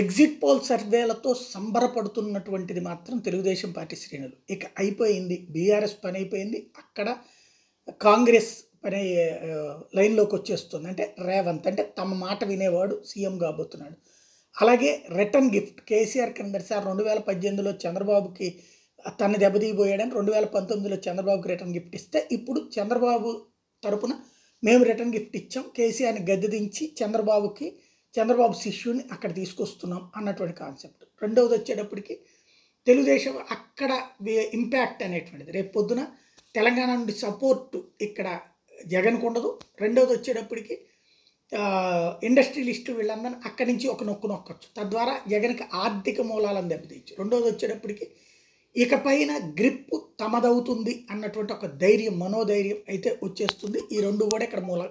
exit poll సర్వేలతో సంబరపడుతున్నటువంటిది మాత్రం Telugu Desam party శ్రేణులు ఇక అయిపోయింది బీఆర్ఎస్ పని అయిపోయింది అక్కడ కాంగ్రెస్ పని లైన్లోకి వచ్చేస్తుంది అంటే రేవంత్ అంటే తమ మాట వినేవాడు సీఎం కాబోతున్నాడు అలాగే రిటర్న్ గిఫ్ట్ కేసీఆర్ కింద సార్ రెండు వేల పద్దెనిమిదిలో చంద్రబాబుకి తన దెబ్బతీయబోయాడని రెండు వేల పంతొమ్మిదిలో చంద్రబాబుకి రిటర్న్ గిఫ్ట్ ఇస్తే ఇప్పుడు చంద్రబాబు తరపున మేము రిటర్న్ గిఫ్ట్ ఇచ్చాం కేసీఆర్ని గద్దె దించి చంద్రబాబుకి చంద్రబాబు శిష్యుని అక్కడ తీసుకొస్తున్నాం అన్నటువంటి కాన్సెప్ట్ రెండవది వచ్చేటప్పటికి తెలుగుదేశం అక్కడ ఇంపాక్ట్ అనేటువంటిది రేపు పొద్దున తెలంగాణ నుండి సపోర్ట్ ఇక్కడ జగన్కు ఉండదు రెండవది వచ్చేటప్పటికి ఇండస్ట్రియలిస్టు వీళ్ళందరూ అక్కడి నుంచి ఒక నొక్కు నొక్కొచ్చు తద్వారా జగన్కి ఆర్థిక మూలాలను దెబ్బతీయచ్చు రెండవది వచ్చేటప్పటికి ఇకపైన గ్రిప్ తమదవుతుంది అన్నటువంటి ఒక ధైర్యం మనోధైర్యం అయితే వచ్చేస్తుంది ఈ రెండు కూడా ఇక్కడ మూల